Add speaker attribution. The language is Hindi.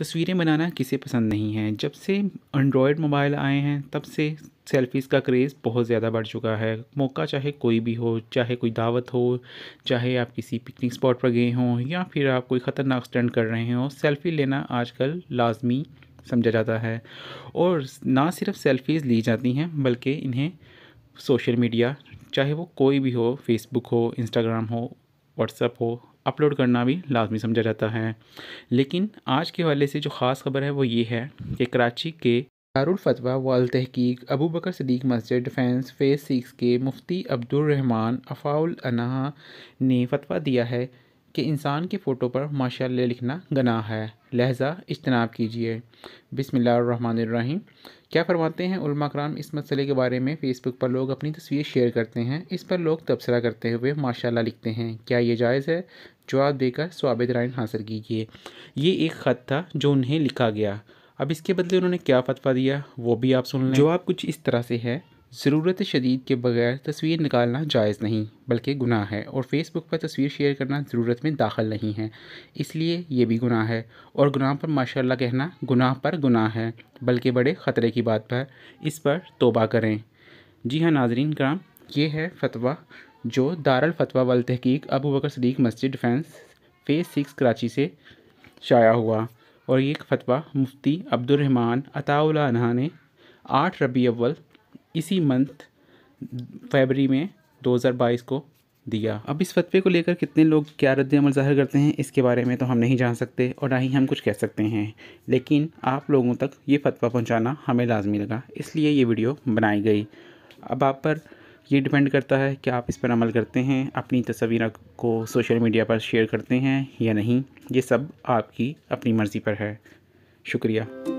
Speaker 1: तस्वीरें बनाना किसे पसंद नहीं है जब से एंड्रॉयड मोबाइल आए हैं तब से सेल्फीज़ का क्रेज़ बहुत ज़्यादा बढ़ चुका है मौका चाहे कोई भी हो चाहे कोई दावत हो चाहे आप किसी पिकनिक स्पॉट पर गए हों या फिर आप कोई ख़तरनाक स्टंट कर रहे हों सेल्फ़ी लेना आजकल लाजमी समझा जाता है और ना सिर्फ सेल्फ़ीज़ ली जाती हैं बल्कि इन्हें सोशल मीडिया चाहे वो कोई भी हो फेसबुक हो इंस्टाग्राम हो व्हाट्सअप हो अपलोड करना भी लाजमी समझा जाता है लेकिन आज के हवाले से जो ख़ास खबर है वो ये है कि कराची के दारुलफतवा वाल तहकीक अबू बकर सदीक मस्जिद डिफेंस फेज़ सिक्स के मुफ्ती अब्दुलरहमान अफ़ाउल अनहा ने फतवा दिया है कि इंसान की फ़ोटो पर माशा लिखना गनाह है लहजा इजतनाब कीजिए बिसमीम क्या फरमाते हैं कराम इस मसले के बारे में फ़ेसबुक पर लोग अपनी तस्वीर शेयर करते हैं इस पर लोग तबसरा करते हुए माशाल्लाह लिखते हैं क्या ये जायज़ है जवाब देकर स्वाब रायन हासिल कीजिए ये एक ख़त था जो उन्हें लिखा गया अब इसके बदले उन्होंने क्या फतवा दिया वो भी आप सुन लें जवाब कुछ इस तरह से है ज़रूरत शदीद के बगैर तस्वीर निकालना जायज़ नहीं बल्कि गुनाह है और फेसबुक पर तस्वीर शेयर करना ज़रूरत में दाखिल नहीं है इसलिए यह भी गुनाह है और गुनाह पर माशाल्लाह कहना गुनाह पर गुनाह है बल्कि बड़े ख़तरे की बात पर इस पर तोबा करें जी हाँ नाजरीन कराम ये है फतवा जो दारल फतवा वाल तहकीक अबू बकर सदीक मस्जिद डिफेंस फ़ेज़ सिक्स कराची से शाया हुआ और ये फतवा मुफ्ती अब्दुलरहमान अताउल्ला ने आठ रबी अव्वल इसी मंथ फरवरी में 2022 को दिया अब इस फतवे को लेकर कितने लोग क्या रद्दमल ज़ाहिर करते हैं इसके बारे में तो हम नहीं जान सकते और ना ही हम कुछ कह सकते हैं लेकिन आप लोगों तक ये फतवा पहुंचाना हमें लाजमी लगा इसलिए ये वीडियो बनाई गई अब आप पर ये डिपेंड करता है कि आप इस पर अमल करते हैं अपनी तस्वीर को सोशल मीडिया पर शेयर करते हैं या नहीं ये सब आपकी अपनी मर्ज़ी पर है शुक्रिया